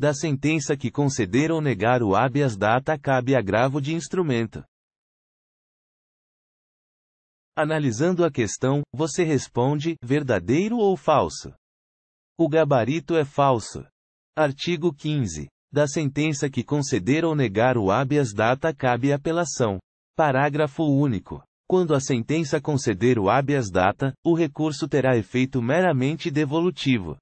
da sentença que conceder ou negar o habeas data cabe agravo de instrumento. Analisando a questão, você responde: verdadeiro ou falso? O gabarito é falso. Artigo 15. Da sentença que conceder ou negar o habeas data cabe apelação. Parágrafo único. Quando a sentença conceder o habeas data, o recurso terá efeito meramente devolutivo.